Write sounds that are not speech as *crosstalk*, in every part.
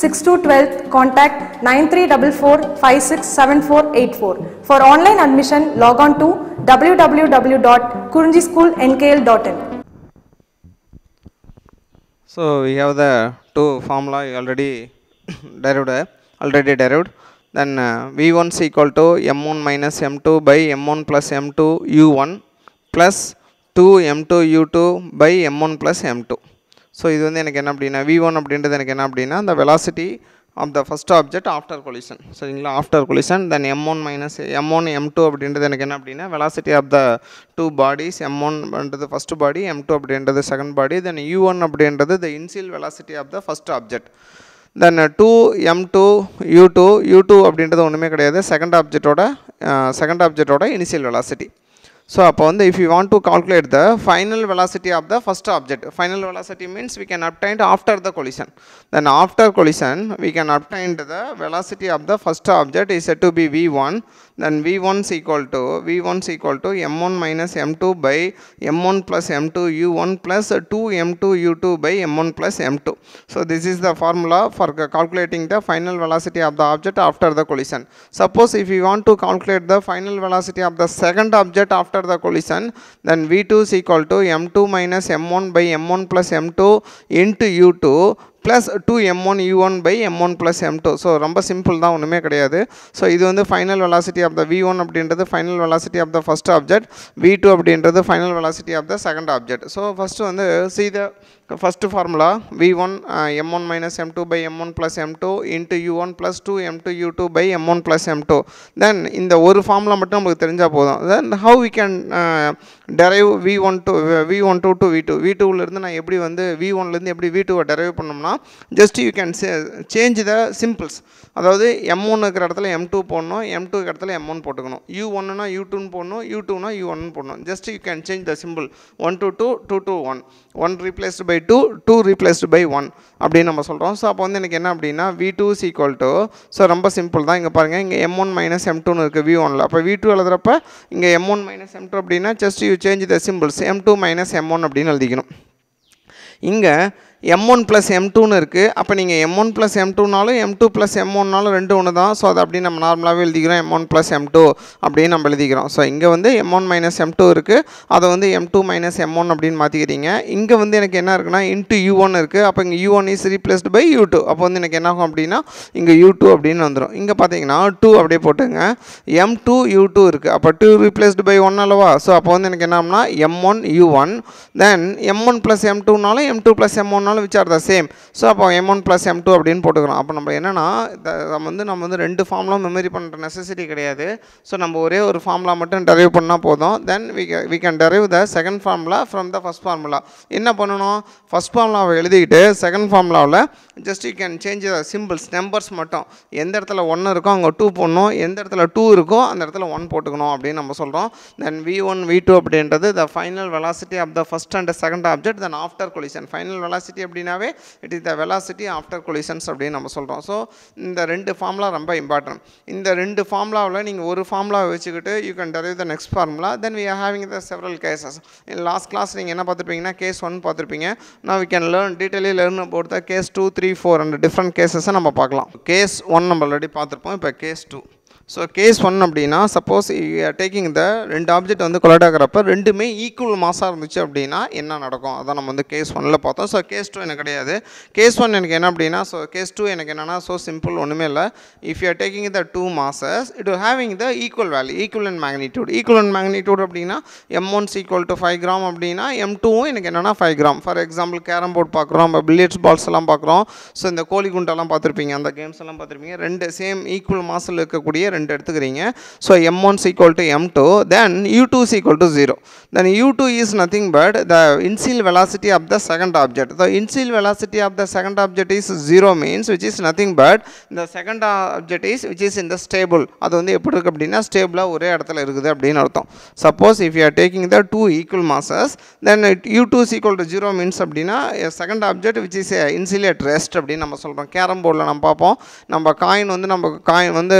6 to 12th contact 9344567484. For online admission log on to www.kurunjischoolnkl.in. So we have the two formula already *coughs* derived uh, already derived then uh, v1 is equal to m1 minus m2 by m1 plus m2 u1 plus 2 m2 u2 by m1 plus m2 so இது வந்து எனக்கு என்ன அப்படின்னா we one அப்படின்றது எனக்கு என்ன அப்படின்னா அந்த velocity of the first object after collision சரிங்களா after collision then M one minus M one M two அப்படின்றது எனக்கு என்ன அப்படின்னா velocity of the two bodies M ஒன்ன்றது ஃபஸ்ட் பாடி எம் டூ அப்படின்றது second body then U one அப்படின்றது the initial velocity of the first object then two M two you two you two அப்படின்றது ஒன்றுமே கிடையாது செகண்ட் ஆப்ஜெக்டோட செகண்ட் ஆப்ஜெக்டோட initial velocity So, upon the, if we want to calculate the final velocity of the first object, final velocity means we can obtain after the collision. Then after collision, we can obtain the velocity of the first object is said to be V1 then V1 is equal to V1 is equal to M1 minus M2 by M1 plus M2 U1 plus 2 M2 U2 by M1 plus M2. So this is the formula for calculating the final velocity of the object after the collision. Suppose if you want to calculate the final velocity of the second object after the collision then V2 is equal to M2 minus M1 by M1 plus M2 into U2 plus two M one you one by M one plus M two so ரொம்ப simple தான் ஒன்றுமே கிடையாது so இது வந்து final velocity of the V one அப்படின்றது final velocity of the first object V two அப்படின்றது final velocity of the second object so first வந்து சீத first formula V one M one minus M two by M one plus M two into U one plus two M two you two by M one plus M two then இந்த ஒரு formula மட்டும் நமக்கு தெரிஞ்சால் போதும் then how we can derive V one two V one two two V two V டூவிலேருந்து நான் எப்படி வந்து வி ஒன்லேருந்து எப்படி வி டூவை டெரைவ் பண்ணோம்னா just you can say change the symbols அதாவது எம் ஒன்னு இருக்கிற இடத்துல எம் டூ போடணும் எம் டூ இருக்கிற இடத்துல எம் ஒன் போட்டுக்கணும் யூ ஒன்னுனா யூ டூன்னு போடணும் யூ டூனா யூ ஒன்னு போடணும் just you can change the symbol one two two two two one one replaced by two two replaced by one அப்படின்னு நம்ம சொல்கிறோம் ஸோ அப்போ வந்து எனக்கு என்ன அப்படின்னா V two is equal to to so ரொம்ப சிம்பிள் தான் இங்கே பாருங்கள் இங்கே எம் ஒன் மைனஸ் எம் டூன்னு இருக்குது வி ஒனில் அப்போ வி டூ எழுதுறப்ப இங்கே m one minus M two அப்படின்னா just you change the symbols m two minus M one அப்படின்னு எழுதிக்கணும் இங்கே எம் ஒன் ப்ளஸ் எம் டூன்னு இருக்குது அப்போ நீங்கள் எம் ஒன் ப்ளஸ் எம் டூனாலும் எம் டூ ப்ளஸ் எம் ஒன்னாலும் ரெண்டு ஒன்று தான் ஸோ அதை அப்படி நம்ம நார்மலாகவே எழுதிக்கிறோம் m one plus M two அப்படின்னு நம்ம எழுதிக்கிறோம் ஸோ இங்கே வந்து M one minus M two இருக்குது அதை வந்து M two minus M one அப்படின்னு மாற்றிக்கிறீங்க இங்கே வந்து எனக்கு என்ன இருக்குன்னா இன்ட்டு யூ ஒன் இருக்குது அப்போ இங்கே u one is replaced by u two அப்போ வந்து எனக்கு என்ன ஆகும் அப்படின்னா இங்கே யூ டூ அப்படின்னு வந்துடும் இங்கே பார்த்தீங்கன்னா டூ அப்படியே போட்டுங்க எம் டூ யூ டூ இருக்குது அப்போ டூ ரீப்ளஸ்டு பை ஒன் அல்லவா ஸோ அப்போ வந்து எனக்கு என்ன ஆகும்னா m one you one then M one plus m டூனாலும் எம் டூ ப்ளஸ் எம் ஒன்னாலும் ஆனாலும் which are the same so அப்போ M one plus M two அப்படின்னு போட்டுக்கிறோம் அப்போ நம்ம என்னென்னா நம்ம வந்து நம்ம வந்து ரெண்டு ஃபார்ம்லாம் மெமரி பண்ணுற நெசசிட்டி கிடையாது ஸோ நம்ம ஒரே ஒரு ஃபார்ம்லாம் மட்டும் டெரைவ் பண்ணால் போதும் then we we can derive the second formula from the first formula என்ன பண்ணணும் ஃபஸ்ட் ஃபார்முலாவை எழுதிக்கிட்டு செகண்ட் ஃபார்முலாவில் just you can change the symbols numbers மட்டும் எந்த இடத்துல ஒன்று இருக்கோ அங்கே டூ போடணும் எந்த இடத்துல டூ இருக்கோ அந்த இடத்துல ஒன் போட்டுக்கணும் அப்படின்னு நம்ம சொல்கிறோம் then v one we two அப்படின்றது the final velocity of the first and second object then after collision final velocity velocity அப்படின்னாவே it is the velocity after collisions அப்படின்னு நம்ம சொல்கிறோம் ஸோ இந்த ரெண்டு ஃபார்முலா ரொம்ப இம்பார்ட்டன்ட் இந்த ரெண்டு ஃபார்முலாவில் நீங்கள் ஒரு ஃபார்முலாவை வச்சுக்கிட்டு you can derive the next formula then we are having the several cases last class நீங்கள் என்ன பார்த்துருப்பீங்கன்னா கேஸ் ஒன் பார்த்துருப்பீங்க நான் we can learn detailly learn போட்டு case two three four and different கேசஸை நம்ம பார்க்கலாம் கேஸ் ஒன் நம்ம ஆல்ரெடி பார்த்துருப்போம் இப்போ case two so case one அப்படின்னா சப்போஸ் டேக்கிங் த ரெண்டு ஆப்ஜெக்ட் வந்து கொலாட் ஆகிறப்ப ரெண்டுமே ஈக்குவல் மாஸாக இருந்துச்சு அப்படின்னா என்ன நடக்கும் அதான் நம்ம வந்து கேஸ் ஒனில் பார்த்தோம் ஸோ கேஸ் டூ எனக்கு கிடையாது கேஸ் ஒன் எனக்கு என்ன அப்படின்னா ஸோ கேஸ் டூ எனக்கு என்னென்னா ஸோ சிம்பிள் ஒன்றுமே இல்லை if you are taking the two masses it having the equal value equal and magnitude equal and magnitude அப்படின்னா m ones equal to five gram அப்படின்னா m டூவும் எனக்கு என்னென்னா five gram for example carrom board பார்க்குறோம் நம்ம billiards balls எல்லாம் பார்க்குறோம் so இந்த கோழி குண்டெல்லாம் பார்த்துருப்பீங்க அந்த கேம்ஸ் எல்லாம் பார்த்துருப்பீங்க ரெண்டு சேம் ஈக்குவல் மாசில் இருக்கக்கூடிய ரெண்டு எடுத்துக்கிறீங்க so M one equal to M two then u two equal to zero then u two is nothing but the initial velocity of the second object the initial velocity of the second object is zero means which is nothing but இந்த second object is which is இந்த stable அது வந்து எப்படி இருக்குது அப்படின்னா ஸ்டேபிளாக ஒரே இடத்துல இருக்குது அப்படின்னு அர்த்தம் suppose if you are taking the two equal masses then u two equal to zero means அப்படின்னா second object which is initially rest அப்படின்னு நம்ம சொல்கிறோம் கேரம் போர்டில் நம்ம பார்ப்போம் நம்ம காயின் வந்து நம்ம காயின் வந்து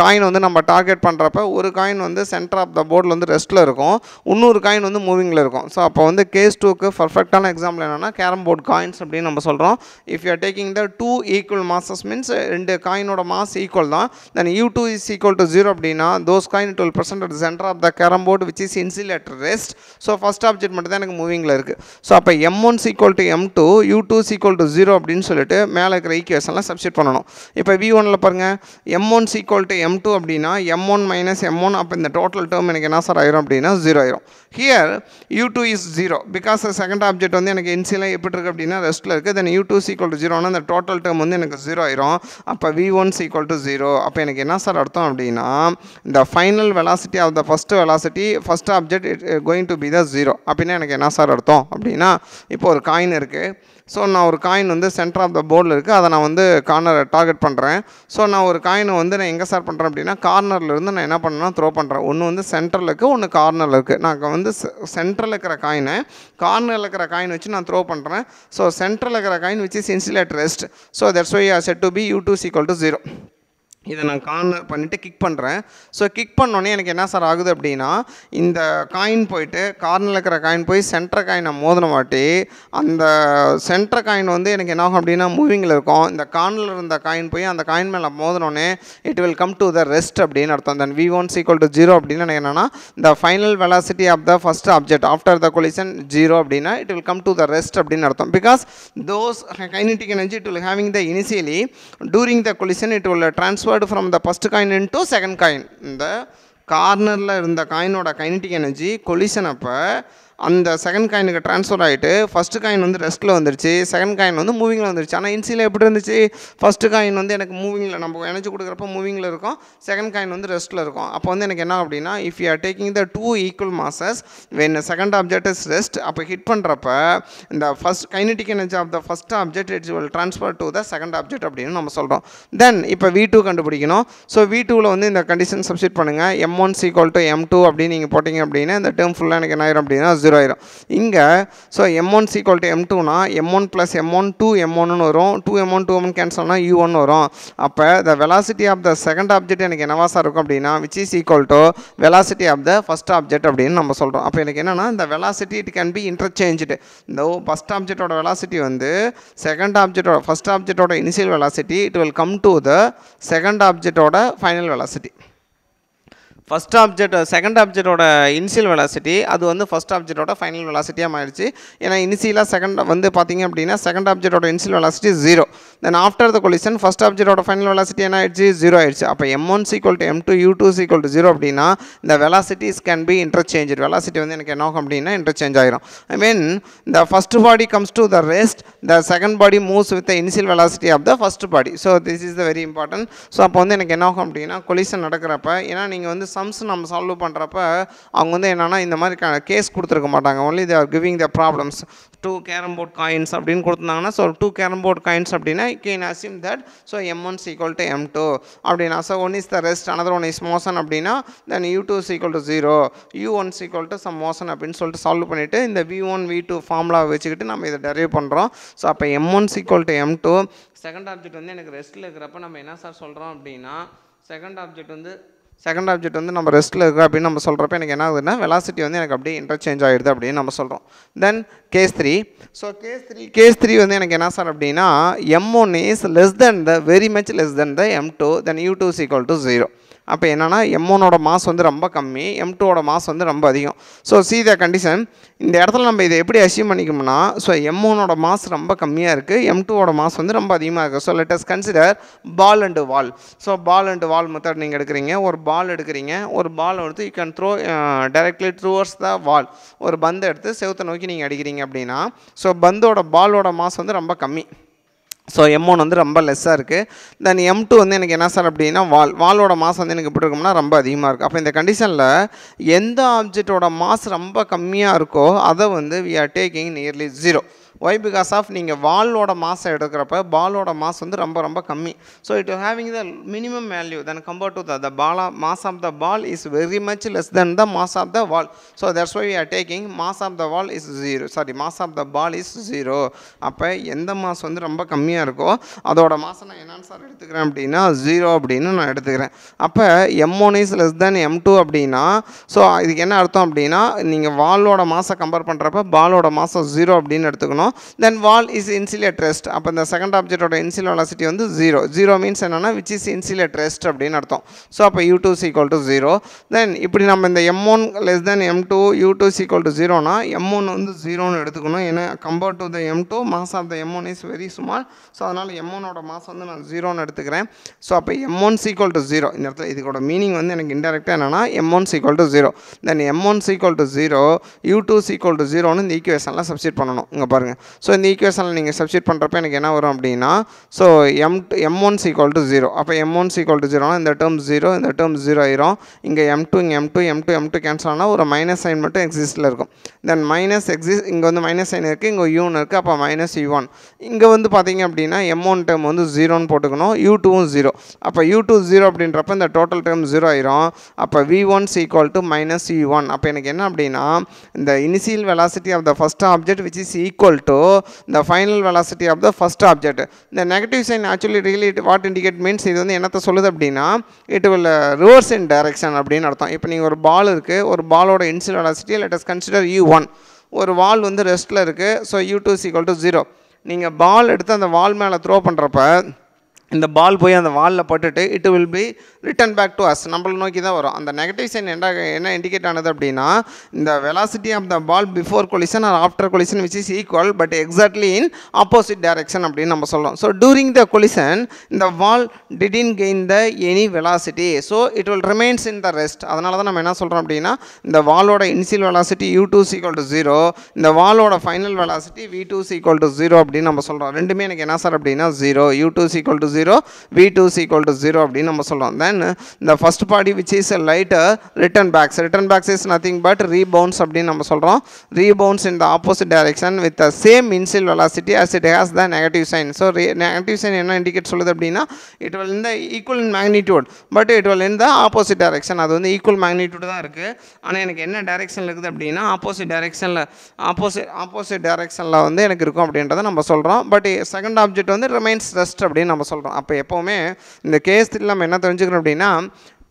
காயின் வந்து நம்ம டார்கெட் பண்ணுறப்ப ஒரு காயின் வந்து சென்டர் ஆஃப் த போர்டில் வந்து ரெஸ்ட்டில் இருக்கும் இன்னொரு காயின் வந்து மூவிங்கில் இருக்கும் ஸோ அப்போ வந்து கேஸ் டூக்கு பர்ஃபெக்டான எக்ஸாம்பிள் என்னென்னா கேரம் போர்ட் காயின்ஸ் அப்படின்னு நம்ம சொல்கிறோம் if you taking the two equal masses means ரெண்டு காயினோட மாஸ் ஈக்குவல் தான் then u two is equal to zero அப்படின்னா those coin dwell present at centre of the carrom board which is initially rest so first object மட்டும் தான் எனக்கு மூவிங்கில் இருக்குது so அப்போ M one is equal to M two you two is equal to zero அப்படின்னு சொல்லிட்டு மேலே இருக்கிற ஈக்குவேஷன்லாம் சப்ஸ்டிட் பண்ணணும் இப்போ வி ஒனில் பாருங்கள் M one is equal to M two அப்படின்னா M one minus M one அப்போ இந்த டோட்டல் டேர்ம் எனக்கு என்ன சார் ஆயிரும் அப்படின்னா ஜீரோ ஆயிரும் here you two is zero because second object வந்து எனக்கு இன்சியலாக எப்படி இருக்குது அப்படின்னா ரெஸ்ட்டில் இருக்குது then u two sequel to ஜீரோனா அந்த டோட்டல் டேர்ம் வந்து எனக்கு ஜீரோ ஆயிரும் அப்போ we one sequel to zero அப்போ எனக்கு என்ன சார் அர்த்தம் அப்படின்னா இந்த final velocity of the first velocity first object it going to be the zero அப்படின்னா எனக்கு என்ன சார் அர்த்தம் அப்படின்னா இப்போ ஒரு காயின் இருக்குது ஸோ நான் ஒரு காயின் வந்து சென்டர் ஆஃப் த போர்டில் இருக்குது அதை நான் வந்து கார்னரை டார்கெட் பண்ணுறேன் ஸோ நான் ஒரு காயினை வந்து நான் எங்கே சார் பண்ணுறேன் அப்படின்னா கார்னர்லேருந்து நான் என்ன பண்ணேன்னா த்ரோ பண்ணுறேன் ஒன்று வந்து சென்டரில் இருக்குது ஒன்று கார்னரில் இருக்குது நான் வந்து சென்டரில் இருக்கிற காயினை கார்னரில் இருக்கிற காயின் வச்சு நான் த்ரோ பண்ணுறேன் ஸோ சென்டரில் இருக்கிற காயின் வச்சு initially rest so that's why are set to be u two sequel to zero இதை நான் கார்னர் பண்ணிவிட்டு கிக் பண்ணுறேன் ஸோ கிக் பண்ணோன்னே எனக்கு என்ன சார் ஆகுது அப்படின்னா இந்த காயின் போயிட்டு கார்னரில் இருக்கிற காயின் போய் சென்டர் காயினை மோதின மாட்டி அந்த சென்டர் காயின் வந்து எனக்கு என்ன ஆகும் அப்படின்னா மூவிங்கில் இருக்கும் இந்த கார்னரில் இருந்த காயின் போய் அந்த காயின் மேலே மோதினோடனே it will come to the rest அப்படின்னு அர்த்தம் then v one equal to zero அப்படின்னு எனக்கு என்னென்னா the final velocity of the first object after the collision zero அப்படின்னா it will come to the rest அப்படின்னு அர்த்தம் because those kinetic energy it will having the initially during the collision it will transfer transferred from the first coin into second coin. இந்த கார்னரில் இருந்த காயினோட kinetic energy collision அப்போ அந்த second காயினுக்கு transfer ஆகிட்டு first coin வந்து ரெஸ்ட்டில் வந்துருச்சு செகண்ட் காயின் வந்து மூவிங்கில் வந்துருச்சு ஆனால் இன்சியில் எப்படி இருந்துச்சு ஃபஸ்ட்டு காயின் வந்து எனக்கு மூவிங்கில் நம்ம எனர்ஜி கொடுக்குறப்ப மூவிங்கில் இருக்கும் செகண்ட் காயின் வந்து ரெஸ்ட்டில் இருக்கும் அப்போ வந்து எனக்கு என்ன அப்படின்னா if you are taking the two equal masses when second object is rest அப்போ ஹிட் பண்ணுறப்ப இந்த first kinetic energy of the first object it's will transfer to the second object அப்படின்னு நம்ம சொல்கிறோம் தென் இப்போ வி டூ கண்டுபிடிக்கணும் so v டூவில் வந்து இந்த கண்டிஷன் சப்ஸ்டிட் பண்ணுங்கள் m one sequel to M two அப்படின்னு நீங்கள் போட்டிங்க அப்படின்னா இந்த டேர்ம் ஃபுல்லாக எனக்கு என்ன ஆயிரும் அப்படின்னா ஜீரோ ஜீரோ ஆயிரும் இங்கே so M one sequel to m டூனா m one plus m one two m ஒன்னு வரும் two M one two m கேன்சல்னா யூ ஒன் வரும் அப்போ the velocity of the second object எனக்கு என்னவா சார் இருக்கும் அப்படின்னா which is equal to velocity of the first object அப்படின்னு நம்ம சொல்கிறோம் அப்போ எனக்கு என்னென்னா இந்த velocity it can be interchanged இந்த ஃபஸ்ட் ஆப்ஜெக்டோட வெலாசிட்டி வந்து செகண்ட் ஆப்ஜெக்டோட first ஆப்ஜெக்டோட initial velocity it will come to the second ஆப்ஜெக்டோட final velocity first object second ஆப்ஜெக்டோட இனிஷியல் வெலாசிட்டி அது வந்து ஃபஸ்ட் ஆப்ஜெக்டோட ஃபைனல் வெலாசிட்டியாக மாறிடுச்சு ஏன்னா இனிஷியலாக செகண்ட் வந்து பார்த்திங்க அப்படின்னா செகண்ட் ஆப்ஜெக்டோட initial velocity zero then after the collision first ஆப்ஜெக்டோட ஃபைனல் வெலாசிட்டி என்ன ஆயிடுச்சு ஜீரோ ஆயிடுச்சு அப்போ M one sequel to M two you two sequel to zero அப்படின்னா இந்த velocities can be interchange velocity வந்து எனக்கு என்ன ஆகும் அப்படின்னா இன்டர்சேஞ்ச் ஆகிரும் I mean the first body comes to the rest the second body moves with the initial velocity of the first body so this is the very important so அப்போ வந்து எனக்கு என்ன ஆகும் அப்படின்னா கொலிஷன் நடக்கிறப்ப ஏன்னா நீங்கள் வந்து சம்ஸ் நம்ம சால்வ் பண்ணுறப்ப அவங்க வந்து என்னென்னா இந்த மாதிரி கேஸ் கொடுத்துருக்க மாட்டாங்க only they are giving the problems two carrom board coins அப்படின்னு கொடுத்துருந்தாங்கன்னா so two carrom board coins அப்படின்னா can assume that so M one sequel to M two அப்படின்னா so one is the rest another one is motion அப்படின்னா then u two sequel to zero u one sequel to some motion அப்படின்னு சொல்லிட்டு solve பண்ணிவிட்டு இந்த we one we do ஃபார்முலாவை வச்சுக்கிட்டு நம்ம இதை டெரைவ் பண்ணுறோம் ஸோ அப்போ M one sequel to M two second object வந்து எனக்கு ரெஸ்ட்டில் இருக்கிறப்ப நம்ம என்ன சார் சொல்கிறோம் அப்படின்னா செகண்ட் ஆப்ஜெக்ட் வந்து செகண்ட் ஆப்ஜெக்ட் வந்து நம்ம ரெஸ்ட்டில் இருக்குது அப்படின்னு நம்ம சொல்கிறப்ப எனக்கு என்ன ஆகுதுன்னா வெலாசிட்டி வந்து எனக்கு அப்படியே இன்டர்சேஞ்ச் ஆகிடுது அப்படின்னு நம்ம சொல்கிறோம் then case three so case three case three வந்து எனக்கு என்ன சார் அப்படின்னா M one is less than the very much less than the M two then u two equal to zero அப்போ என்னென்னா எம் மாஸ் வந்து ரொம்ப கம்மி எம் டூவோட மாஸ் வந்து ரொம்ப அதிகம் ஸோ சீத கண்டிஷன் இந்த இடத்துல நம்ம இதை எப்படி அச்சீவ் பண்ணிக்கோம்னா ஸோ எம் ஒனோட மாஸ் ரொம்ப கம்மியாக இருக்குது எம் டூவோட மாஸ் வந்து ரொம்ப அதிகமாக இருக்குது so let's consider ball and wall so ball and wall method நீங்கள் எடுக்கிறீங்க ஒரு பால் எடுக்கிறீங்க ஒரு பால் எடுத்து you can throw directly towards the wall ஒரு பந்தை எடுத்து செவத்தை நோக்கி நீங்கள் அடிக்கிறீங்க அப்படின்னா ஸோ பந்தோட பாலோட மாஸ் வந்து ரொம்ப கம்மி ஸோ எம் ஒன் வந்து ரொம்ப லெஸ்ஸாக இருக்குது தென் எம் டூ வந்து எனக்கு என்ன சார் அப்படின்னா வால் வாலோட மாஸ் வந்து எனக்கு எப்படி இருக்கும்னா ரொம்ப அதிகமாக இருக்குது அப்போ இந்த கண்டிஷனில் எந்த ஆப்ஜெக்டோட மாஸ் ரொம்ப கம்மியாக இருக்கோ அதை வந்து we are taking nearly zero why because of நீங்கள் வாலோட மாசை எடுக்கிறப்ப பாலோட மாஸ் வந்து ரொம்ப ரொம்ப கம்மி so it having the minimum value then compared to the the பாலா mass of the ball is very much less than the mass of the wall so that's why are taking mass of the wall is zero sorry mass of the ball is zero அப்போ எந்த mass வந்து ரொம்ப கம்மியாக இருக்கோ அதோட மாசம் நான் என்னான்னு சார் எடுத்துக்கிறேன் அப்படின்னா ஜீரோ அப்படின்னு நான் எடுத்துக்கிறேன் அப்போ M one is less than m two அப்படின்னா ஸோ இதுக்கு என்ன அர்த்தம் அப்படின்னா நீங்கள் வாலோட மாசை கம்பேர் பண்ணுறப்ப பாலோட மாதம் ஜீரோ அப்படின்னு எடுத்துக்கணும் then wall is initially at rest அப்போ இந்த செகண்ட் ஆப்ஜெக்டோட இன்சில் வெலாசிட்டி வந்து ஜீரோ ஜீரோ மீன்ஸ் என்னென்னா which is initially at rest அப்படின்னு அர்த்தம் ஸோ அப்போ u two sequel to zero then இப்படி நம்ம இந்த m one less than m two you two sequel to ஜீரோனா எம் ஒன் வந்து ஜீரோன்னு எடுத்துக்கணும் ஏன்னா compared to the M two mass of the m one is very small so அதனால் M ஒனோட மாஸ் வந்து நான் ஜீரோன்னு எடுத்துக்கிறேன் ஸோ அப்போ M one sequel to zero இந்த இடத்துல இதுக்கோட மீனிங் வந்து எனக்கு இன்டெரக்டாக என்னென்னா M one sequel to zero then M one sequel to zero U two sequel to ஜீரோன்னு இந்த ஈக்குவேஷனில் சப்ஸ்டியூட் பண்ணணும் இங்கே பாருங்கள் ஸோ இந்த ஈக்குவேஷனில் நீங்கள் சப்ஸ்டியூட் பண்ணுறப்ப எனக்கு என்ன வரும் அப்படின்னா so M two M ones equal to zero அப்போ எம் ஒன்ஸ் ஈக்குவல் டு ஜீரோனா இந்த டேர்ம் ஜீரோ இந்த டேர்ம் ஜீரோ ஆயிரும் இங்கே எம் டூ இங்கே M two M two M two cancel ஆனால் ஒரு மைனஸ் சைன் மட்டும் எக்ஸிஸ்டில் இருக்கும் தென் மைனஸ் எக்ஸிஸ் இங்கே வந்து மைனஸ் சைன் இருக்குது இங்கே யூன்னு இருக்குது அப்போ மைனஸ் யூ ஒன் இங்கே வந்து பார்த்தீங்க அப்படின்னா எம் ஒன் டேர்ம் வந்து ஜீரோன்னு போட்டுக்கணும் யூ டூவும் ஜீரோ அப்போ யூ டூ ஜீரோ அப்படின்றப்ப இந்த டோட்டல் டேர்ம் ஜீரோ ஆயிரும் அப்போ we one equal to minus U one அப்போ எனக்கு என்ன அப்படின்னா இந்த initial velocity of the first object which is equal to the final velocity of the first object. The negative sign actually really what indicate means இது வந்து என்னத்தை சொல்லுது அப்படின்னா it will reverse in direction அப்படின்னு அர்த்தம் இப்போ நீங்கள் ஒரு பால் இருக்குது ஒரு பாலோட initial velocity let us consider U one ஒரு வால் வந்து ரெஸ்ட்டில் இருக்குது so U two sequel to zero நீங்கள் பால் எடுத்து அந்த வால் மேலே த்ரோ பண்ணுறப்ப இந்த பால் போய் அந்த வாலில் பட்டுட்டு it will be return back to us நம்மளை நோக்கி தான் வரும் அந்த நெகட்டிவ் சைன் என்ன என்ன இண்டிகேட் ஆனது அப்படின்னா இந்த velocity of the ball before collision or after collision which is equal but exactly in opposite direction அப்படின்னு நம்ம சொல்கிறோம் ஸோ டூரிங் த கொலிஷன் இந்த wall didn't gain the any velocity so it will remains in the rest அதனால தான் நம்ம என்ன சொல்கிறோம் அப்படின்னா இந்த வாலோட initial velocity U two sequel to zero இந்த வாலோட final velocity V two sequel to zero அப்படின்னு நம்ம சொல்கிறோம் ரெண்டுமே எனக்கு என்ன சார் அப்படின்னா zero U two sequel to zero zero V two is equal to zero அப்படின்னு நம்ம சொல்கிறோம் தென் இந்த first party which is lighter return backs return backs is nothing but rebounce அப்படின்னு நம்ம சொல்கிறோம் rebounce in the opposite direction with the same initial velocity as it has the negative sign so negative sign என்ன indicate சொல்லுது அப்படின்னா it will இந்த equal magnitude but it will in the opposite direction அது வந்து equal magnitude தான் இருக்குது ஆனால் எனக்கு என்ன டைரெக்ஷனில் இருக்குது அப்படின்னா ஆப்போசிட் டைரெக்ஷனில் ஆப்போசிட் ஆப்போசிட் டைரெக்ஷனில் வந்து எனக்கு இருக்கும் அப்படின்றத நம்ம சொல்கிறோம் பட் செகண்ட் ஆப்ஜெக்ட் வந்து ரிமைன்ஸ் ரெஸ்ட் அப்படின்னு நம்ம சொல்கிறோம் வரும் அப்போ எப்போவுமே இந்த கேஎஸ் நம்ம என்ன தெரிஞ்சுக்கணும் அப்படின்னா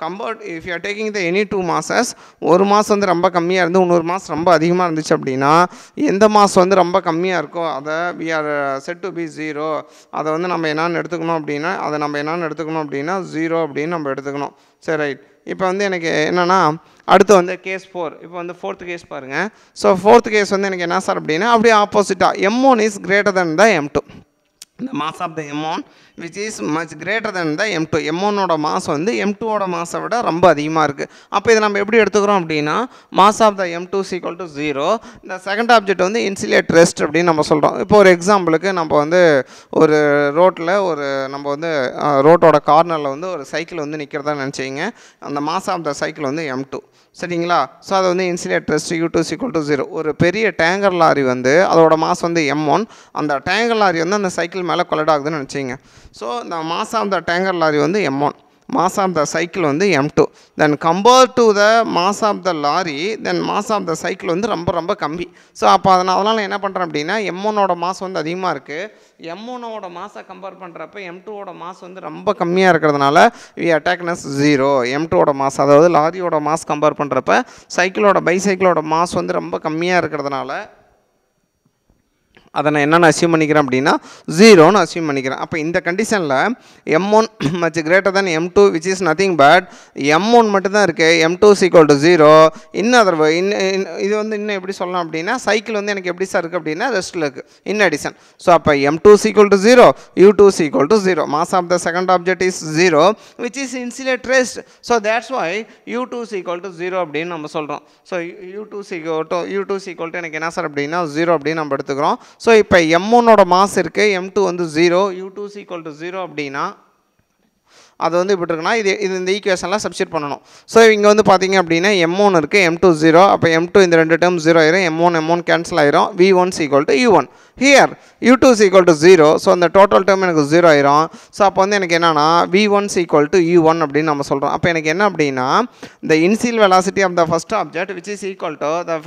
compared if you taking the any two masses ஒரு மாதம் வந்து ரொம்ப கம்மியாக இருந்து இன்னொரு மாதம் ரொம்ப அதிகமாக இருந்துச்சு அப்படின்னா எந்த மாதம் வந்து ரொம்ப கம்மியாக இருக்கோ அதை we are set to be zero அதை வந்து நம்ம என்னென்னு எடுத்துக்கணும் அப்படின்னா அதை நம்ம என்னென்னு எடுத்துக்கணும் அப்படின்னா ஜீரோ அப்படின்னு நம்ம எடுத்துக்கணும் சரி ரைட் இப்போ வந்து எனக்கு என்னென்னா அடுத்து வந்து கேஸ் ஃபோர் இப்போ வந்து ஃபோர்த்து கேஸ் பாருங்கள் ஸோ ஃபோர்த்து கேஸ் வந்து எனக்கு என்ன சார் அப்படின்னா அப்படியே ஆப்போசிட்டாக M one is greater then the M two இந்த mass of the one which is much greater then the M two எம்மோனோட மாஸ் வந்து எம் டூவோட மாஸை விட ரொம்ப அதிகமாக இருக்குது அப்போ இதை நம்ம எப்படி எடுத்துக்கிறோம் அப்படின்னா mass of the M two sequel to zero இந்த செகண்ட் ஆப்ஜெக்ட் வந்து இன்சிலேட் ரெஸ்ட் அப்படின்னு நம்ம சொல்கிறோம் இப்போ ஒரு எக்ஸாம்பிளுக்கு நம்ம வந்து ஒரு ரோட்டில் ஒரு நம்ம வந்து ரோட்டோட கார்னரில் வந்து ஒரு சைக்கிள் வந்து நிற்கிறதா நினச்சிங்க அந்த மாஸ் ஆஃப் த சைக்கிள் வந்து எம் டூ சரிங்களா ஸோ அது வந்து initially rest U two equal to zero ஒரு பெரிய டேங்கர் லாரி வந்து அதோட மாஸ் வந்து எம் ஒன் அந்த டேங்கர் லாரி வந்து அந்த சைக்கிள் மேலே கொலட் ஆகுதுன்னு நினச்சிங்க ஸோ இந்த மாதம் அந்த டேங்கர் லாரி வந்து M one mass of the cycle வந்து M two then compared to the mass of the lorry then mass of the cycle வந்து ரொம்ப ரொம்ப கம்மி ஸோ அப்போ அதனால் அதனால் என்ன பண்ணுறேன் அப்படின்னா எம் ஒன்னோட மாஸ் வந்து அதிகமாக இருக்குது எம் எம்ஒனோட மாஸை கம்பேர் பண்ணுறப்ப எம் டூவோட மாஸ் வந்து ரொம்ப கம்மியாக இருக்கிறதுனால வி அட்டாக்னஸ் ஜீரோ எம் டூவோட மாஸ் அதாவது லாரியோட மாஸ் கம்பேர் பண்ணுறப்ப சைக்கிளோட பைசைக்கிளோட மாஸ் வந்து ரொம்ப கம்மியாக இருக்கிறதுனால அதை நான் என்னென்ன அசியூம் பண்ணிக்கிறேன் அப்படின்னா ஜீரோன்னு அசியூம் பண்ணிக்கிறேன் அப்போ இந்த கண்டிஷனில் M one much greater than M two which is nothing but M one மட்டும் தான் இருக்குது M two sequel to zero இன்னும் அதர் இன்னும் இது வந்து இன்னும் எப்படி சொல்லலாம் அப்படின்னா சைக்கிள் வந்து எனக்கு எப்படி சார் இருக்குது அப்படின்னா ரெஸ்ட்டில் இருக்குது இன்னும் அடிஷன் ஸோ அப்போ M two sequel to zero U two sequel to zero mass of the second object is zero which is initially rest so that's why U two sequel to zero அப்படின்னு நம்ம சொல்கிறோம் so U two sequel to U two sequel to எனக்கு என்ன sir அப்படின்னா zero அப்படின்னு நம்ம எடுத்துக்கிறோம் so இப்போ எம் ஒன்னோட மாஸ் இருக்குது எம் டூ வந்து zero U two sequel to zero அப்படின்னா அது வந்து இப்படி இருக்குன்னா இது இது இந்த ஈக்குவேஷன்லாம் சப்ஸ்டியூட் பண்ணணும் ஸோ இங்கே வந்து பார்த்திங்க அப்படின்னா எம் ஒன் இருக்குது எம் டூ ஜீரோ அப்போ எம் டூ இந்த ரெண்டு டேம் ஜீரோ ஆயிரும் M one M one cancel ஆயிரும் V one equal to U one here you two equal to zero so அந்த டோட்டல் டேர்ம் எனக்கு ஜீரோ ஆயிரும் ஸோ அப்போ வந்து எனக்கு என்னென்னா V one equal to U one அப்படின்னு நம்ம சொல்கிறோம் அப்போ எனக்கு என்ன அப்படின்னா the initial velocity of the first object which is equal to the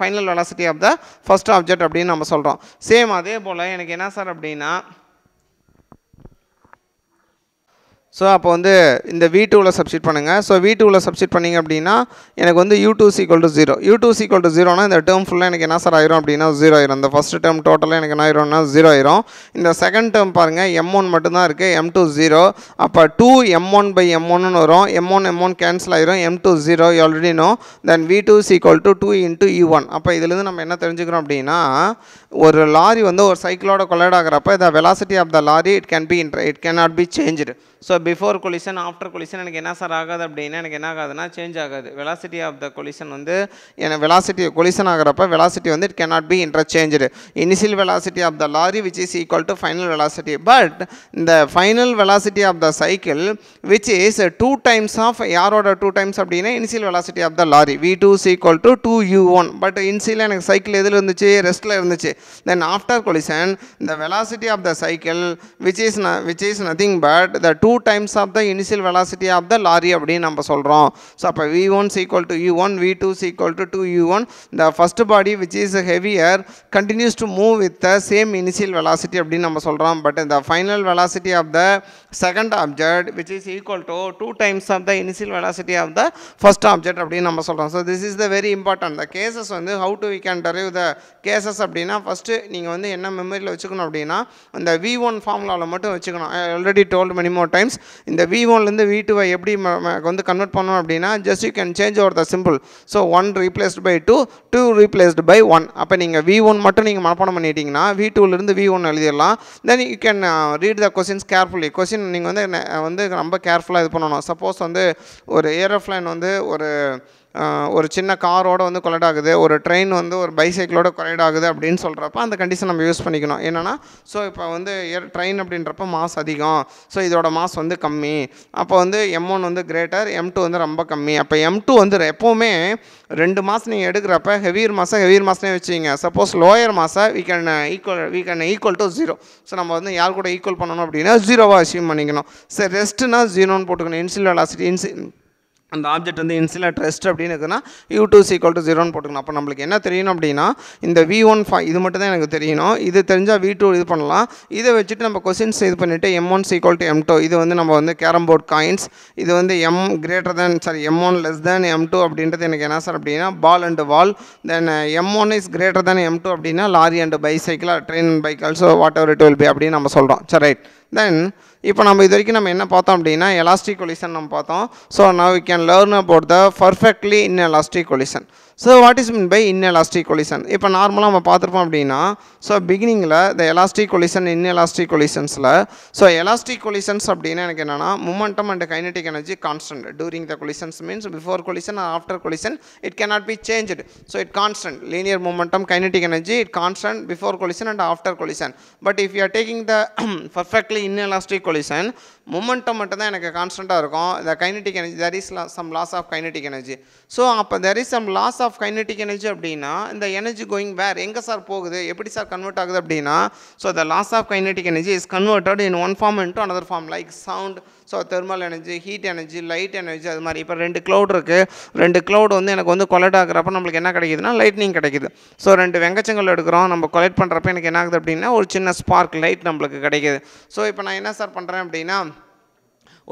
final velocity of the first object அப்படின்னு நம்ம சொல்கிறோம் சேம் அதே போல் எனக்கு என்ன சார் அப்படின்னா ஸோ அப்போ வந்து இந்த வி டூவில் சப்ஸ்டிட் பண்ணுங்கள் ஸோ வி டூவில் சப்ஸ்டிட் பண்ணிங்க அப்படின்னா எனக்கு வந்து U two sequel to zero U two sequel to ஜீரோனா இந்த டேர்ம் ஃபுல்லாக எனக்கு என்ன சார் ஆயிரும் அப்படின்னா ஜீரோ ஆயிரும் இந்த ஃபஸ்ட் டேர்ம் டோட்டலாக எனக்கு என்ன ஆயிரும்னா ஜீரோ ஆயிரும் இந்த செகண்ட் டேர்ம் பாருங்கள் எம் ஒன் மட்டும்தான் இருக்குது எம் டூ ஜீரோ அப்போ two M one by M ஒன்னு வரும் M one M one cancel ஆயிரும் M two zero already no then V two sequel to two into E one அப்போ இதுலேருந்து நம்ம என்ன தெரிஞ்சுக்கிறோம் அப்படின்னா ஒரு லாரி வந்து ஒரு சைக்கிளோட கொலைட் ஆகிறப்ப velocity of the lorry it can be இன்ட்ர it can not be change so before collision after collision எனக்கு என்ன சார் ஆகாது அப்படின்னா எனக்கு என்ன ஆகாதுன்னா சேஞ்ச் ஆகாது வெலாசிட்டி ஆஃப் த கொலிஷன் வந்து ஏன்னா வெலாசிட்டி கொலிஷன் ஆகிறப்ப வெலாசிட்டி வந்து it cannot be interchange initial velocity of the lorry which is equal to final velocity but இந்த final velocity of the cycle which is two times of யாரோட two times அப்படின்னா initial velocity of the lorry V two is equal to two U one but initial எனக்கு cycle எதில் இருந்துச்சு ரெஸ்ட்டில் இருந்துச்சு then after collision இந்த velocity of the cycle which is which is nothing but the two two times of the initial velocity of the lorry அப்படின்னு நம்ம சொல்கிறோம் so அப்போ we one sequel to U one we two sequel to two U one the first body which is heavier continues to move with the same initial velocity அப்படின்னு நம்ம சொல்கிறோம் but the final velocity of the second object which is equal to two times of the initial velocity of the first object அப்படின்னு நம்ம சொல்கிறோம் so this is the very important the cases வந்து how to we can derive the cases அப்படின்னா first நீங்கள் வந்து என்ன மெமரியில் வச்சுக்கணும் அப்படின்னா அந்த வி ஒன் ஃபார்முலாவில் மட்டும் வச்சுக்கணும் already told many more time times இந்த வி ஒன்லேருந்து வி டூவை எப்படி வந்து கன்வெர்ட் பண்ணணும் அப்படின்னா just you can change over the simple so one replaced by two two replaced by one அப்போ நீங்கள் வி ஒன் மட்டும் நீங்கள் மனப்பாடம் பண்ணிட்டீங்கன்னா வி டூலேருந்து வி ஒன் எழுதிடலாம் then you can read the questions carefully question நீங்கள் வந்து வந்து ரொம்ப கேர்ஃபுல்லாக இது பண்ணணும் சப்போஸ் வந்து ஒரு ஏரோஃப்ளைன் வந்து ஒரு ஒரு சின்ன காரோடு வந்து கொலட் ஆகுது ஒரு ட்ரெயின் வந்து ஒரு பைசைக்கிளோட கொலைட் ஆகுது அப்படின்னு சொல்கிறப்ப அந்த கண்டிஷன் நம்ம யூஸ் பண்ணிக்கணும் என்னென்னா ஸோ இப்போ வந்து ட்ரெயின் அப்படின்றப்ப மாஸ் அதிகம் ஸோ இதோட மாஸ் வந்து கம்மி அப்போ வந்து எம் ஒன் வந்து கிரேட்டர் எம் டூ வந்து ரொம்ப கம்மி அப்போ எம் டூ வந்து எப்போவுமே ரெண்டு மாதம் நீங்கள் எடுக்கிறப்ப ஹெவியர் மாதம் ஹெவியர் மாதமே வச்சுக்கிங்க சப்போஸ் லோயர் மாதம் we can equal we can equal to zero so நம்ம வந்து யார் கூட ஈக்குவல் பண்ணணும் அப்படின்னா ஜீரோவாக அச்சீவ் பண்ணிக்கணும் சரி ரெஸ்ட்டுனா ஜீரோன்னு போட்டுக்கணும் இன்சில் வெலாசிட்டி இன்சி அந்த ஆப்ஜெக்ட் வந்து இன்சிலர் ரெஸ்ட் அப்படின்னு இருக்குன்னா யூ டூ சீக்வல் டு ஜீரோனு போட்டுக்கணும் அப்போ நம்மளுக்கு என்ன தெரியணும் அப்படின்னா இந்த வி ஒன் ஃபைவ் இது மட்டும் தான் எனக்கு தெரியணும் இது தெரிஞ்சால் வி டூ இது பண்ணலாம் இதை வச்சுட்டு நம்ம கொஸ்டின்ஸ் இது பண்ணிவிட்டு M one sequel to M two இது வந்து நம்ம வந்து கேரம் போர்ட் காயின்ஸ் இது வந்து M greater than sorry M one less than M two அப்படின்றது எனக்கு என்ன சார் அப்படின்னா ball and wall then M one is greater than M two அப்படின்னா lorry and bicycle train bike also whatever it will be அப்படின்னு நம்ம சொல்கிறோம் சரி right then இப்போ நம்ம இது வரைக்கும் நம்ம என்ன பார்த்தோம் அப்படின்னா எலாஸ்டிக் கொலிஷன் நம்ம பார்த்தோம் so now we can learn about the perfectly in elastic collision so what is mean by inelastic collision இப்போ நார்மலாக நம்ம பார்த்துருப்போம் அப்படின்னா ஸோ பிகினிங்கில் த எலாஸ்டிக் கொலிசன் இன்எலாஸ்டிக் கொலிசன்ஸில் ஸோ எலாஸ்டிக் கொலிசன்ஸ் அப்படின்னா எனக்கு என்னென்னா momentum and kinetic energy constant during the collisions means before and after collision it cannot be change so it constant linear momentum kinetic energy it constant before collision and after collision but if you are taking the perfectly inelastic collision momentum மட்டும் தான் எனக்கு கான்ஸ்டண்ட்டாக இருக்கும் the kinetic energy there is some loss of kinetic energy so அப்போ there is some loss of kinetic energy அப்படின்னா இந்த energy going வேர் எங்கே sir போகுது எப்படி சார் கன்வெர்ட் ஆகுது அப்படின்னா so the loss of kinetic energy is converted in one form into another form like sound so thermal energy heat energy light energy அது மாதிரி இப்போ ரெண்டு க்ளவுட் இருக்குது ரெண்டு க்ளவுட் வந்து எனக்கு வந்து கொலெக்ட் ஆகுறப்ப நம்மளுக்கு என்ன கிடைக்குதுன்னா லைட்னிங் கிடைக்குது ஸோ ரெண்டு வெங்கச்சங்கள் எடுக்கிறோம் நம்ம கொலெக்ட் பண்ணுறப்ப எனக்கு என்ன ஆகுது அப்படின்னா ஒரு சின்ன ஸ்பார்க் லைட் நம்மளுக்கு கிடைக்குது ஸோ இப்போ நான் என்ன சார் பண்ணுறேன் அப்படின்னா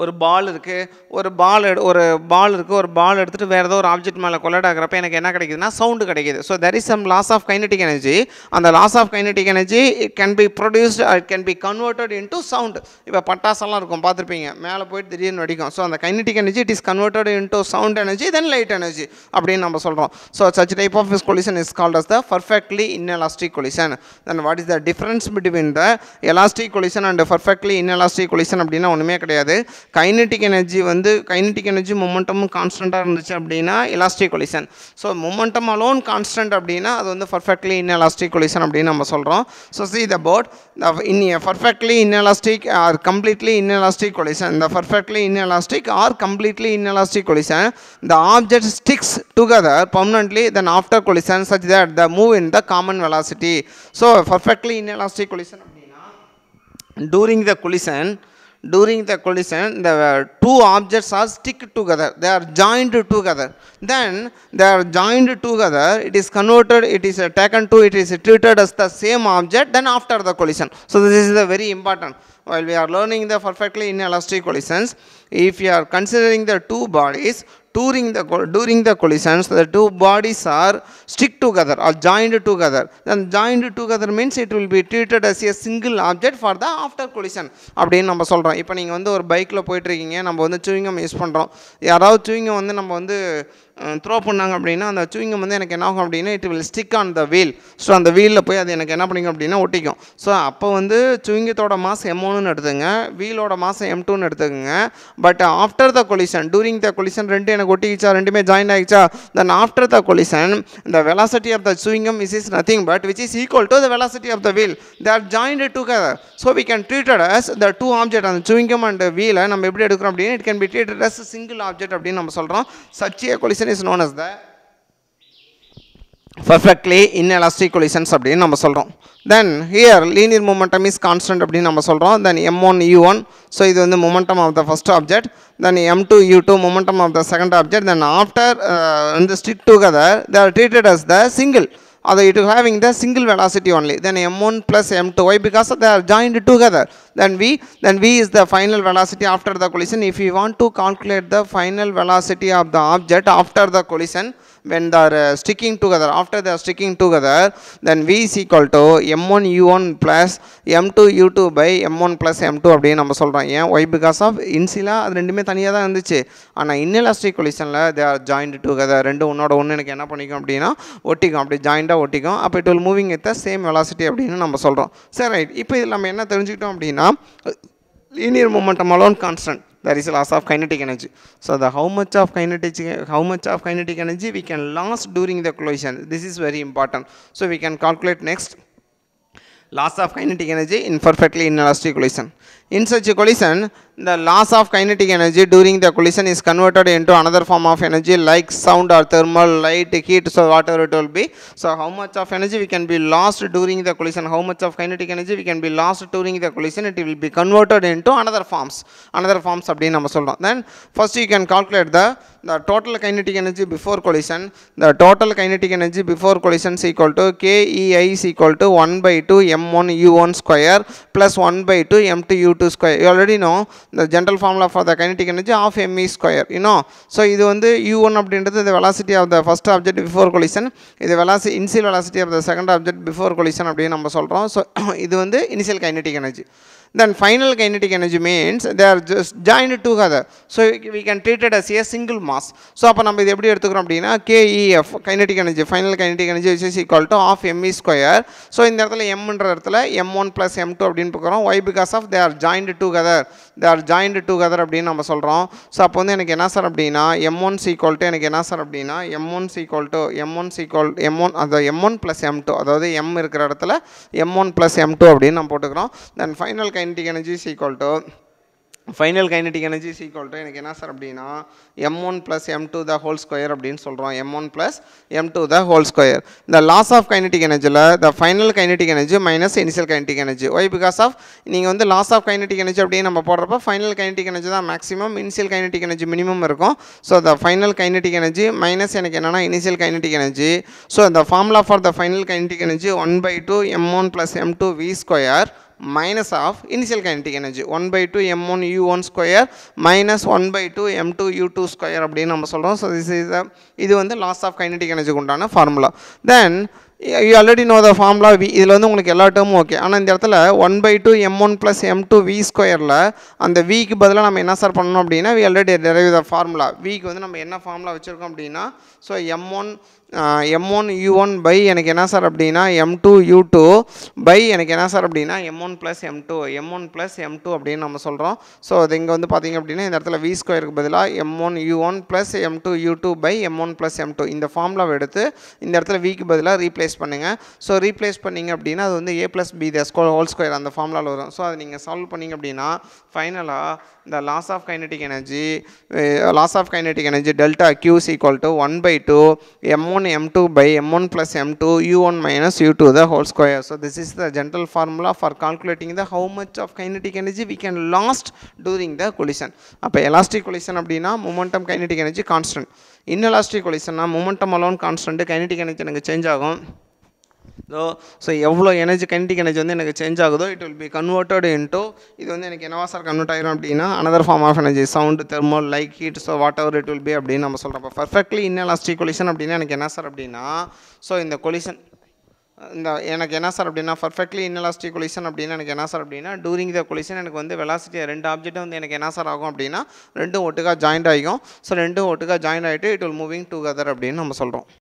ஒரு பால் இருக்குது ஒரு பால் எடு ஒரு பால் இருக்குது ஒரு பால் எடுத்துகிட்டு வேறு ஏதோ ஒரு ஆப்ஜெக்ட் மேலே கொலட் ஆகிறப்ப எனக்கு என்ன கிடைக்குதுன்னா சவுண்டு கிடைக்கிது so there is some loss of kinetic energy அந்த loss of kinetic energy it can be produced it can be in into sound இப்போ பட்டாசெல்லாம் இருக்கும் பார்த்துருப்பீங்க மேலே போயிட்டு திடீர்னு வடிக்கும் ஸோ அந்த kinetic energy it is into sound energy then light energy அப்படின்னு நம்ம சொல்கிறோம் so such type of is collision is called as the perfectly inelastic collision then what is the difference between the elastic collision and perfectly inelastic collision அப்படின்னா ஒன்றுமே கிடையாது kinetic energy வந்து kinetic energy மொமெண்டமும் கான்ஸ்டண்ட்டாக இருந்துச்சு அப்படின்னா elastic collision so momentum alone constant அப்படின்னா அது வந்து பர்ஃபெக்ட்லி இன்எலாஸ்டிக் கொலிஷன் அப்படின்னு நம்ம சொல்கிறோம் so see the boat in perfectly inelastic or completely inelastic collision இந்த perfectly inelastic or completely inelastic collision the object sticks together permanently then after collision such that the move in the common velocity so perfectly inelastic collision அப்படின்னா during the collision during the collision the two objects are stick together they are joined together then they are joined together it is converted it is uh, taken to it is treated as the same object then after the collision so this is the very important while we are learning the perfectly inelastic collisions if you are considering the two bodies during the, during the collisions, the two bodies are stick together or joined together. Then joined together means it will be treated as a single object for the after collision. அப்படின்னு நம்ம சொல்கிறோம் இப்போ நீங்கள் வந்து ஒரு பைக்கில் போயிட்டுருக்கீங்க நம்ம வந்து சூயிங்கம் யூஸ் பண்ணுறோம் யாராவது சூயிங்கம் வந்து நம்ம வந்து த்ரோ பண்ணாங்க அப்படின்னா அந்த சூயிங்கம் வந்து எனக்கு என்ன ஆகும் அப்படின்னா it will stick on the wheel so அந்த வீலில் போய் அது எனக்கு என்ன பண்ணிங்க அப்படின்னா ஒட்டிக்கும் ஸோ அப்போ வந்து சுவிங்கத்தோட மாதம் எம் ஒன்னு எடுத்துங்க வீலோட மாதம் எம் டூன்னு எடுத்துக்கோங்க but after the collision during the collision ரெண்டு எனக்கு ஒட்டிக்கிச்சா ரெண்டுமே ஜாயின் ஆகிடுச்சா then after the collision the velocity of the chewing gum is is nothing but which is equal to the velocity of the wheel they are joint together so we can treated as the two object அந்த chewing gum and வீலை நம்ம எப்படி எடுக்கிறோம் அப்படின்னு it can be treated as single object அப்படின்னு நம்ம சொல்கிறோம் சச்சிய collision is known as the perfectly inelastic collisions அப்படி number சொல்றோம் then here linear momentum is constant அப்படி number சொல்றோம் then m1 u1 so is the momentum of the first object then m2 u2 momentum of the second object then after uh, in the stick together they are treated as the single other, it is having the single velocity only. Then m1 plus m2. Why? Because they are joined together. Then v, then v is the final velocity after the collision. If we want to calculate the final velocity of the object after the collision, when they are uh, sticking together, after they are sticking together, then V is equal to M1 U1 plus M2 U2 by M1 plus M2 அப்படின்னு நம்ம சொல்கிறோம் ஏன் Y because of இன்சிலா அது ரெண்டுமே தனியாக தான் இருந்துச்சு ஆனால் இன்னெலாஸ்டிக் கொலிஷனில் தே ஆர் ஜாயிண்ட் டுகெதர் ரெண்டு ஒன்றோட ஒன்று எனக்கு என்ன பண்ணிக்கும் அப்படின்னா ஒட்டிக்கும் அப்படி ஜாயிண்டாக ஒட்டிக்கும் அப்போ it will moving with the same velocity அப்படின்னு நம்ம சொல்கிறோம் சரி ரைட் இப்போ இதில் நம்ம என்ன தெரிஞ்சுக்கிட்டோம் அப்படின்னா linear momentum alone constant there is loss of kinetic energy. So the how much of kinetic how much of kinetic energy we can lose during the collision. This is very important. So we can calculate next loss of kinetic energy in perfectly inelastic collision. In such a collision, the loss of kinetic energy during the collision is converted into another form of energy like sound or thermal, light, heat, so whatever it will be. So how much of energy we can be lost during the collision, how much of kinetic energy we can be lost during the collision, it will be converted into another forms, another forms அப்படின்னு நம்ம சொல்கிறோம் then first you can calculate the the total kinetic energy before collision the total kinetic energy before collision is equal to KEI is equal to 1 by 2 M1 U1 square plus 1 by 2 M2 U2 square you already know இந்த general formula for the kinetic energy half M E square இன்னும் so இது வந்து U one அப்படின்றது இந்த velocity of the first object before collision இது velocity initial velocity of the second object before collision அப்படின்னு நம்ம சொல்கிறோம் ஸோ *coughs* இது வந்து initial kinetic energy then final kinetic energy means they are just joined together. So we can treat it as a single mass. So அப்போ நம்ம இது எப்படி எடுத்துக்கிறோம் அப்படின்னா KEF kinetic energy final kinetic energy which is equal to half ME square. So இந்த இடத்துல Mன்ற இடத்துல M1 plus M2 அப்படின்னு பார்க்குறோம் why because of they are joined together they are joined together அப்படின்னு நம்ம சொல்கிறோம் ஸோ அப்போ வந்து எனக்கு என்ன சார் அப்படின்னா எம் ஒன் சீக்வல் டு எனக்கு என்ன சார் அப்படின்னா M one sequel to M1 one is equal M one அது M1 plus M2 M two அதாவது எம் இருக்கிற இடத்துல M one plus M two அப்படின்னு kinetic energy is equal to final kinetic energy is equal to எனக்கு என்ன sir அப்படின்னா M one plus M two the whole square அப்படின்னு சொல்கிறோம் M one plus M two the whole square இந்த loss of kinetic எனர்ஜியில் the final kinetic energy minus initial kinetic energy why because of நீங்கள் வந்து loss of kinetic energy அப்படின்னு நம்ம போடுறப்ப final kinetic energy தான் maximum initial kinetic energy minimum இருக்கும் so the final kinetic energy minus எனக்கு என்னென்னா initial kinetic energy so the formula for the final kinetic energy one by two M one plus M two V square minus of initial kinetic energy 1 by 2 m1 u1 square minus 1 by 2 m2 u2 square அப்படின்னு நம்ம சொல்கிறோம் so this is இது வந்து loss of kinetic எனர்ஜிக்கு உண்டான formula then you already know the formula V இதில் வந்து உங்களுக்கு எல்லா டேர்மும் ஓகே ஆனால் இந்த இடத்துல one by two M one plus M two V ஸ்கொயரில் அந்த விக்கு பதிலாக நம்ம என்ன சார் பண்ணணும் அப்படின்னா we already derive the formula விக்கு வந்து நம்ம என்ன ஃபார்முலா வச்சுருக்கோம் அப்படின்னா so M one M one you one by எனக்கு என்ன சார் அப்படின்னா M two you two by எனக்கு என்ன சார் அப்படின்னா M one plus M two M one plus M two அப்படின்னு நம்ம சொல்கிறோம் ஸோ அது இங்கே வந்து பார்த்திங்க அப்படின்னா இந்த இடத்துல வி ஸ்கொயருக்கு பதிலாக M one you one plus M two you two by M one plus M two இந்த ஃபார்மில் எடுத்து இந்த இடத்துல விக்கு பதிலாக ரீப்ளேஸ் பண்ணுங்கள் ஸோ ரீப்ளேஸ் பண்ணிங்க அப்படின்னா அது வந்து A plus B the square whole square அந்த ஃபார்மில் வரும் ஸோ அதை நீங்கள் சால்வ் பண்ணிங்க அப்படின்னா ஃபைனலாக இந்த loss of kinetic energy loss of kinetic energy delta cues equal to one by two M one m1 2 by m1 plus m2 u1 minus u2 the whole square so this is the general formula for calculating the how much of kinetic energy we can lost during the collision அப்போ elastic collision அப்படின்னா momentum kinetic energy constant inelastic collision momentum alone constant kinetic energy எனக்கு change ஆகும் so so எவ்வளோ energy kinetic energy வந்து எனக்கு change ஆகுதோ it will be converted into இது வந்து எனக்கு என்னவா சார் கன்வெர்ட் ஆயிரும் அப்படின்னா another form of energy sound thermo like heat so whatever it will be அப்படின்னு நம்ம சொல்கிறப்ப பர்ஃபெக்ட்லி இன்எலாஸ்டிக் கொலிஷன் அப்படின்னா எனக்கு என்ன சார் அப்படின்னா ஸோ இந்த கொலிஷன் இந்த எனக்கு என்ன சார் அப்படின்னா பர்ஃபெக்ட்லி இன்னலாஸ்டிக் கொலிஷன் அப்படின்னு எனக்கு என்ன சார் அப்படின்னா டூரிங் த கொலிஷன் எனக்கு வந்து வெலாசிட்டி ரெண்டு ஆப்ஜெக்ட்டும் வந்து எனக்கு என்ன சார் ஆகும் அப்படின்னா ரெண்டும் ஒட்டுக்காக ஜாயிண்ட் ஆகும் ஸோ ரெண்டும் ஒட்டுக்காக ஜாயிண்ட் ஆகிட்டு இட் வில் மூவிங் டுகெதர் அப்படின்னு நம்ம சொல்கிறோம்